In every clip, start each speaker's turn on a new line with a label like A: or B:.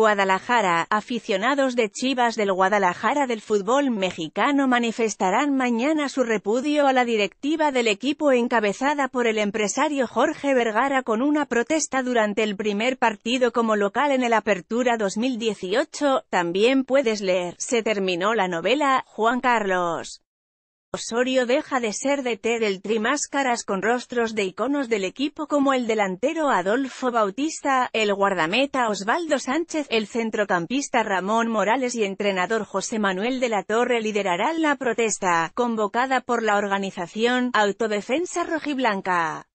A: Guadalajara, aficionados de Chivas del Guadalajara del fútbol mexicano manifestarán mañana su repudio a la directiva del equipo encabezada por el empresario Jorge Vergara con una protesta durante el primer partido como local en el Apertura 2018. También puedes leer, se terminó la novela, Juan Carlos. Osorio deja de ser de DT del Trimáscaras con rostros de iconos del equipo como el delantero Adolfo Bautista, el guardameta Osvaldo Sánchez, el centrocampista Ramón Morales y entrenador José Manuel de la Torre liderarán la protesta, convocada por la organización Autodefensa Rojiblanca.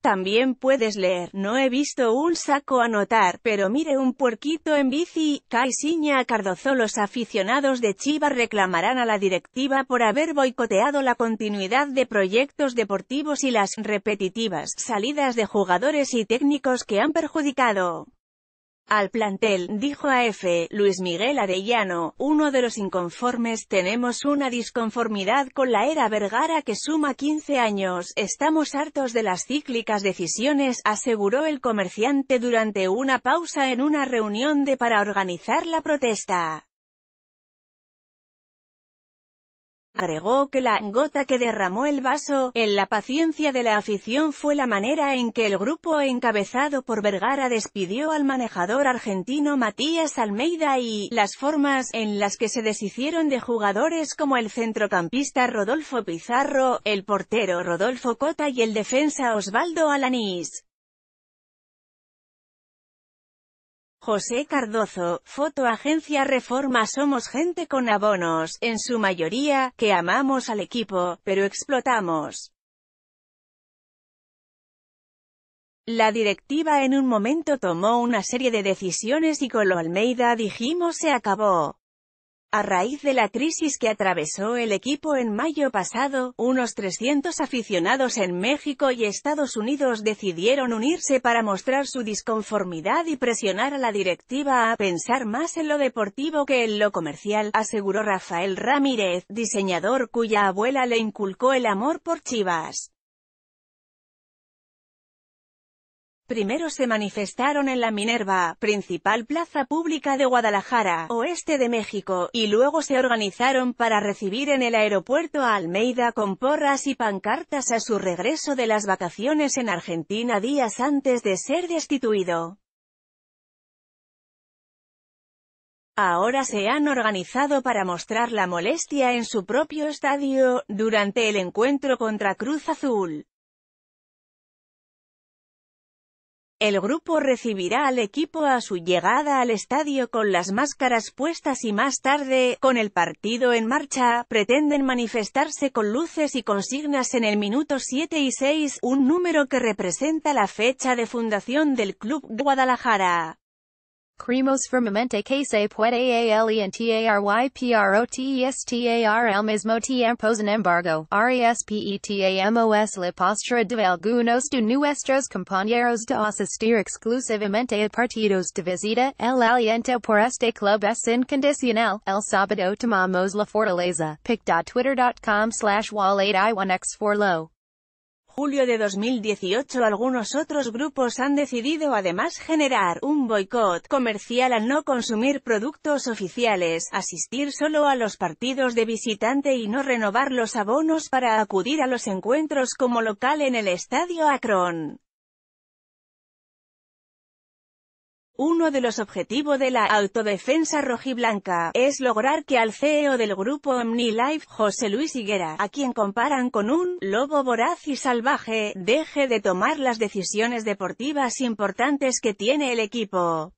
A: También puedes leer, no he visto un saco anotar, pero mire un puerquito en bici, Caixinha Cardozo Los aficionados de Chiva reclamarán a la directiva por haber boicoteado la continuidad de proyectos deportivos y las repetitivas salidas de jugadores y técnicos que han perjudicado al plantel, dijo a F. Luis Miguel Arellano, uno de los inconformes, tenemos una disconformidad con la era Vergara que suma 15 años, estamos hartos de las cíclicas decisiones, aseguró el comerciante durante una pausa en una reunión de para organizar la protesta. Agregó que la «gota que derramó el vaso» en la paciencia de la afición fue la manera en que el grupo encabezado por Vergara despidió al manejador argentino Matías Almeida y «las formas» en las que se deshicieron de jugadores como el centrocampista Rodolfo Pizarro, el portero Rodolfo Cota y el defensa Osvaldo Alanís. José Cardozo, Foto Agencia Reforma Somos gente con abonos, en su mayoría, que amamos al equipo, pero explotamos. La directiva en un momento tomó una serie de decisiones y con lo Almeida dijimos se acabó. A raíz de la crisis que atravesó el equipo en mayo pasado, unos 300 aficionados en México y Estados Unidos decidieron unirse para mostrar su disconformidad y presionar a la directiva a pensar más en lo deportivo que en lo comercial, aseguró Rafael Ramírez, diseñador cuya abuela le inculcó el amor por Chivas. Primero se manifestaron en la Minerva, principal plaza pública de Guadalajara, oeste de México, y luego se organizaron para recibir en el aeropuerto a Almeida con porras y pancartas a su regreso de las vacaciones en Argentina días antes de ser destituido. ahora se han organizado para mostrar la molestia en su propio estadio, durante el encuentro contra Cruz Azul. El grupo recibirá al equipo a su llegada al estadio con las máscaras puestas y más tarde, con el partido en marcha, pretenden manifestarse con luces y consignas en el minuto 7 y 6, un número que representa la fecha de fundación del Club Guadalajara.
B: Cremos firmamente que se puede protestar. al mismo tiempo sin embargo, respetamos la postura de algunos de nuestros compañeros de asistir exclusivamente a partidos de visita, el aliento por este club es incondicional, el sábado tomamos la fortaleza, pic.twitter.com slash wall 8i1x4low.
A: julio de 2018 algunos otros grupos han decidido además generar un boicot comercial al no consumir productos oficiales, asistir solo a los partidos de visitante y no renovar los abonos para acudir a los encuentros como local en el Estadio Akron. Uno de los objetivos de la autodefensa rojiblanca es lograr que al CEO del grupo OmniLife, José Luis Higuera, a quien comparan con un lobo voraz y salvaje, deje de tomar las decisiones deportivas importantes que tiene el equipo.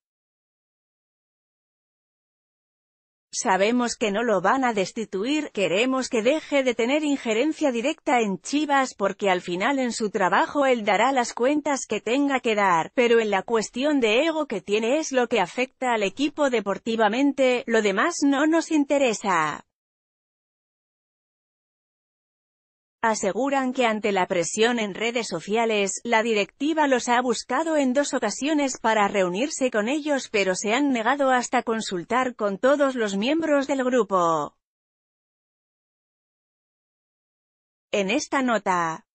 A: Sabemos que no lo van a destituir, queremos que deje de tener injerencia directa en Chivas porque al final en su trabajo él dará las cuentas que tenga que dar, pero en la cuestión de ego que tiene es lo que afecta al equipo deportivamente, lo demás no nos interesa. Aseguran que ante la presión en redes sociales, la directiva los ha buscado en dos ocasiones para reunirse con ellos pero se han negado hasta consultar con todos los miembros del grupo. En esta nota,